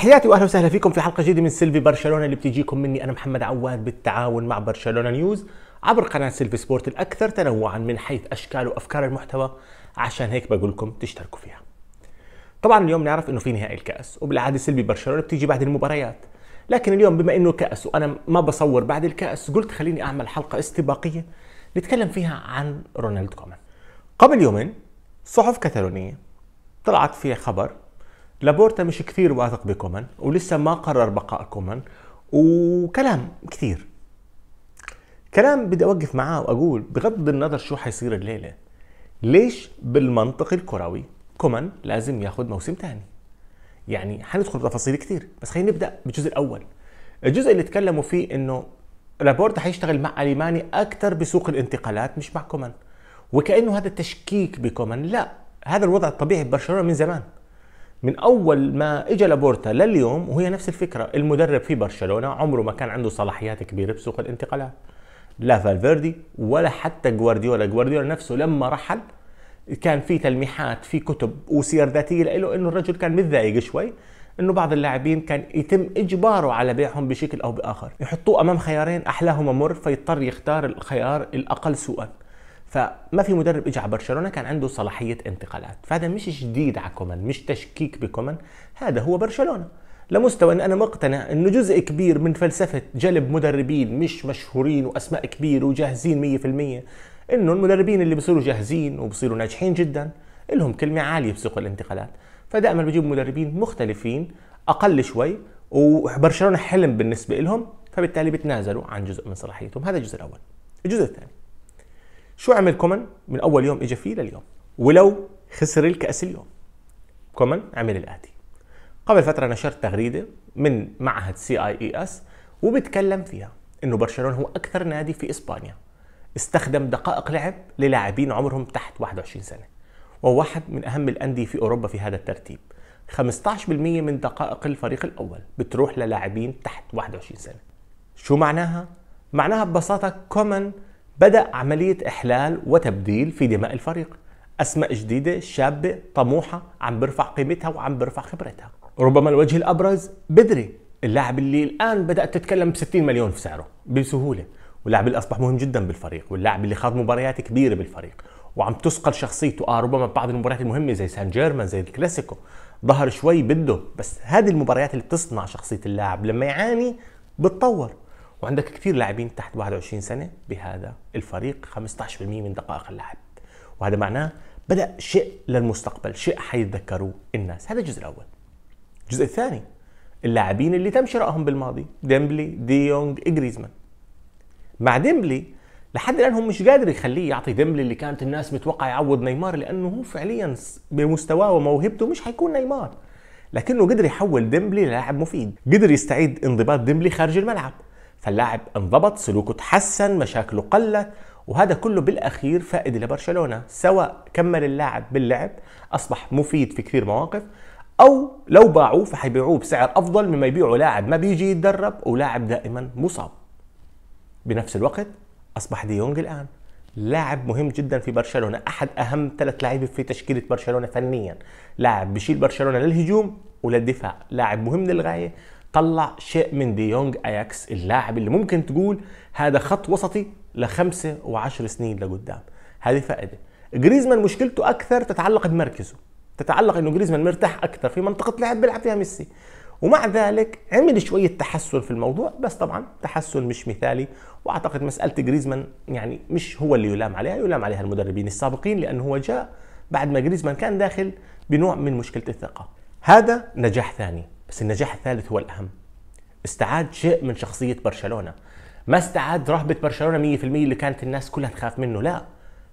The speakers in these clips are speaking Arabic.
تحياتي واهلا وسهلا فيكم في حلقه جديده من سيلفي برشلونه اللي بتجيكم مني انا محمد عواد بالتعاون مع برشلونه نيوز عبر قناه سيلفي سبورت الاكثر تنوعا من حيث اشكال وافكار المحتوى عشان هيك بقول لكم تشتركوا فيها. طبعا اليوم نعرف انه في نهائي الكاس وبالعاده سيلفي برشلونه بتيجي بعد المباريات لكن اليوم بما انه كاس وانا ما بصور بعد الكاس قلت خليني اعمل حلقه استباقيه نتكلم فيها عن رونالد كومان. قبل يومين صحف كتالونيه طلعت فيها خبر لابورتا مش كثير واثق بكومان ولسه ما قرر بقاء كومان وكلام كثير كلام بدي اوقف معاه واقول بغض النظر شو حيصير الليله ليش بالمنطق الكروي كومان لازم ياخذ موسم ثاني يعني حندخل بتفاصيل كثير بس خلينا نبدا بالجزء الاول الجزء اللي تكلموا فيه انه لابورتا حيشتغل مع أليماني أكثر بسوق الانتقالات مش مع كومان وكأنه هذا تشكيك بكومان لا هذا الوضع الطبيعي ببرشلونة من زمان من اول ما اجى لابورتا لليوم وهي نفس الفكره المدرب في برشلونه عمره ما كان عنده صلاحيات كبيره بسوق الانتقالات لا فالفيردي ولا حتى جوارديولا جوارديولا نفسه لما رحل كان في تلميحات في كتب وسير ذاتيه له انه الرجل كان متضايق شوي انه بعض اللاعبين كان يتم اجباره على بيعهم بشكل او باخر يحطوه امام خيارين احلاهما مر فيضطر يختار الخيار الاقل سوءا فما في مدرب اجى على برشلونه كان عنده صلاحيه انتقالات فهذا مش جديد على كومان مش تشكيك بكومان هذا هو برشلونه لمستوى ان انا مقتنع انه جزء كبير من فلسفه جلب مدربين مش مشهورين واسماء كبيره وجاهزين 100% انه المدربين اللي بصيروا جاهزين وبصيروا ناجحين جدا لهم كلمه عاليه بسوق الانتقالات فدائما بجيب مدربين مختلفين اقل شوي وبرشلونه حلم بالنسبه لهم فبالتالي بتنازلوا عن جزء من صلاحيتهم هذا الجزء الاول الجزء الثاني شو عمل كومان من اول يوم اجى فيه لليوم ولو خسر الكاس اليوم كومان عمل الاتي قبل فتره نشرت تغريده من معهد سي اي اي اس وبتكلم فيها انه برشلونه هو اكثر نادي في اسبانيا استخدم دقائق لعب للاعبين عمرهم تحت 21 سنه وهو واحد من اهم الانديه في اوروبا في هذا الترتيب 15% من دقائق الفريق الاول بتروح للاعبين تحت 21 سنه شو معناها معناها ببساطه كومان بدأ عملية إحلال وتبديل في دماء الفريق أسماء جديدة شابة طموحة عم برفع قيمتها وعم برفع خبرتها ربما الوجه الأبرز بدري اللاعب اللي الآن بدأت تتكلم ب 60 مليون في سعره بسهولة واللاعب اللي أصبح مهم جدا بالفريق واللاعب اللي خاض مباريات كبيرة بالفريق وعم تسقل شخصيته آه ربما بعض المباريات المهمة زي سان جيرمان زي الكلاسيكو ظهر شوي بده بس هذه المباريات اللي بتصنع شخصية اللاعب لما يعاني بتطور وعندك كثير لاعبين تحت 21 سنه بهذا الفريق 15% من دقائق اللعب وهذا معناه بدا شيء للمستقبل شيء حيتذكروه الناس هذا الجزء الاول الجزء الثاني اللاعبين اللي تم شرائهم بالماضي ديمبلي دي يونغ جريزمان مع ديمبلي لحد الان هم مش قادر يخليه يعطي ديمبلي اللي كانت الناس متوقع يعوض نيمار لانه هو فعليا بمستواه وموهبته مش حيكون نيمار لكنه قدر يحول ديمبلي للاعب مفيد قدر يستعيد انضباط ديمبلي خارج الملعب فاللاعب انضبط سلوكه تحسن مشاكله قلت وهذا كله بالاخير فائده لبرشلونه سواء كمل اللاعب باللعب اصبح مفيد في كثير مواقف او لو باعوه فحيبيعوه بسعر افضل مما يبيعوا لاعب ما بيجي يتدرب ولاعب دائما مصاب بنفس الوقت اصبح ديونج دي الان لاعب مهم جدا في برشلونه احد اهم ثلاث لاعبين في تشكيله برشلونه فنيا لاعب بشيل برشلونه للهجوم وللدفاع لاعب مهم للغايه طلع شيء من دي يونج اياكس اللاعب اللي ممكن تقول هذا خط وسطي لخمسة وعشر سنين لقدام هذه فائده جريزمان مشكلته اكثر تتعلق بمركزه تتعلق انه جريزمان مرتاح اكثر في منطقه لعب بيلعب فيها ميسي ومع ذلك عمل شوية تحسن في الموضوع بس طبعا تحسن مش مثالي واعتقد مسألة جريزمان يعني مش هو اللي يلام عليها يلام عليها المدربين السابقين لأنه هو جاء بعد ما جريزمان كان داخل بنوع من مشكلة الثقة هذا نجاح ثاني بس النجاح الثالث هو الأهم استعاد شيء من شخصية برشلونة ما استعاد رهبة برشلونة 100% اللي كانت الناس كلها تخاف منه لا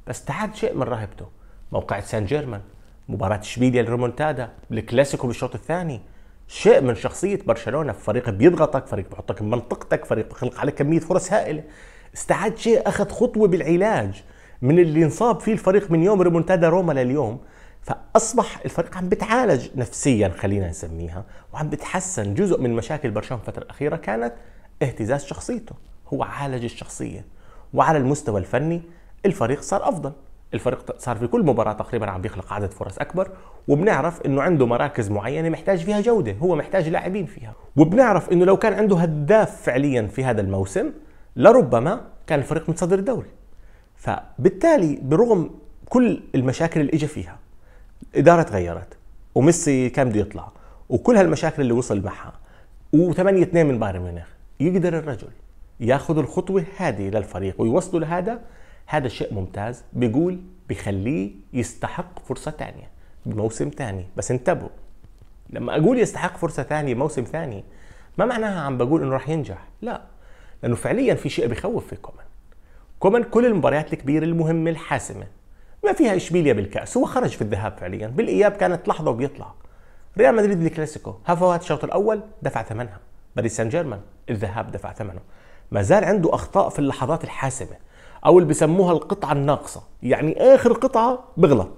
بس استعاد شيء من رهبته موقعة سان جيرمان مباراة اشبيليا الرومونتادا الكلاسيكو بالشوط الثاني شيء من شخصية برشلونة فريق بيضغطك فريق بحطك بمنطقتك فريق بخلق عليك كمية فرص هائلة استعاد شيء أخذ خطوة بالعلاج من اللي انصاب فيه الفريق من يوم ريمونتادا روما لليوم فاصبح الفريق عم بتعالج نفسيا خلينا نسميها وعم بتحسن جزء من مشاكل برشلونه الفتره الاخيره كانت اهتزاز شخصيته هو عالج الشخصيه وعلى المستوى الفني الفريق صار افضل الفريق صار في كل مباراه تقريبا عم بيخلق عدد فرص اكبر وبنعرف انه عنده مراكز معينه محتاج فيها جوده هو محتاج لاعبين فيها وبنعرف انه لو كان عنده هداف فعليا في هذا الموسم لربما كان الفريق متصدر الدوري فبالتالي برغم كل المشاكل اللي اجى فيها الاداره تغيرت وميسي كان بده يطلع وكل هالمشاكل اللي وصل معها و8 2 من بايرن ميونخ يقدر الرجل ياخذ الخطوه هذه للفريق ويوصله لهذا هذا شيء ممتاز بيقول بخليه يستحق فرصه ثانيه بموسم ثاني بس انتبهوا لما اقول يستحق فرصه ثانيه موسم ثاني ما معناها عم بقول انه راح ينجح لا لانه فعليا في شيء بخوف في كومان كومان كل المباريات الكبيره المهمه الحاسمه بما فيها اشبيليا بالكاس هو خرج في الذهاب فعليا بالاياب كانت لحظه وبيطلع ريال مدريد الكلاسيكو هافوات الشوط الاول دفع ثمنها باريس سان جيرمان الذهاب دفع ثمنه ما زال عنده اخطاء في اللحظات الحاسمه او اللي بسموها القطعه الناقصه يعني اخر قطعه بغلط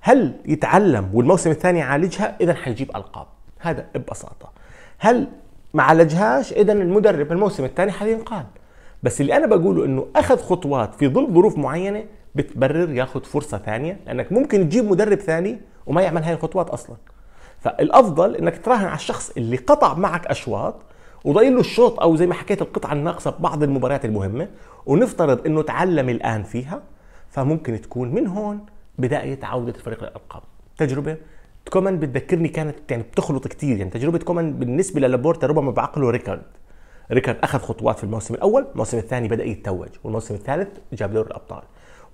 هل يتعلم والموسم الثاني يعالجها اذا حيجيب القاب هذا ببساطه هل ما عالجهاش اذا المدرب الموسم الثاني حينقال بس اللي انا بقوله انه اخذ خطوات في ظل ظروف معينه بتبرر ياخد فرصه ثانيه لانك ممكن تجيب مدرب ثاني وما يعمل هاي الخطوات اصلا فالافضل انك تراهن على الشخص اللي قطع معك اشواط وضايل له الشوط او زي ما حكيت القطعه الناقصه ببعض المباريات المهمه ونفترض انه تعلم الان فيها فممكن تكون من هون بدايه عوده الفريق للالقاب تجربه كومان بتذكرني كانت يعني بتخلط كثير يعني تجربه كومان بالنسبه للابورتا ربما بعقله ريكارد ريكارد اخذ خطوات في الموسم الاول الموسم الثاني بدا يتوج والموسم الثالث جاب دور الابطال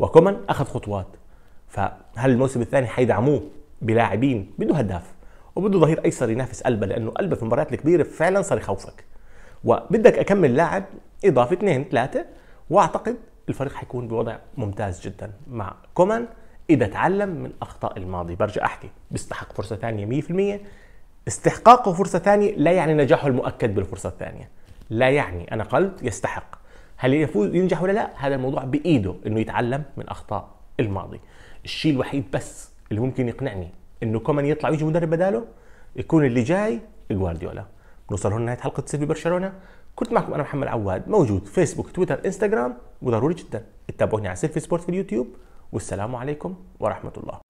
وكومان اخذ خطوات فهل الموسم الثاني حيدعموه بلاعبين بده هداف وبده ظهير ايسر ينافس البا لانه البا في المباريات الكبيره فعلا صار يخوفك وبدك اكمل لاعب اضافه اثنين ثلاثه واعتقد الفريق حيكون بوضع ممتاز جدا مع كومان اذا تعلم من اخطاء الماضي برجع احكي بيستحق فرصه ثانيه 100% استحقاقه فرصه ثانيه لا يعني نجاحه المؤكد بالفرصه الثانيه لا يعني انا قلت يستحق هل يفوز ينجح ولا لا هذا الموضوع بايده انه يتعلم من اخطاء الماضي الشيء الوحيد بس اللي ممكن يقنعني انه كومان يطلع ويجي مدرب بداله يكون اللي جاي جوارديولا نوصل هنا نهايه حلقه سيرفي برشلونه كنت معكم انا محمد عواد موجود فيسبوك تويتر انستغرام وضروري جدا تتابعوني على سيرفي سبورت في اليوتيوب والسلام عليكم ورحمه الله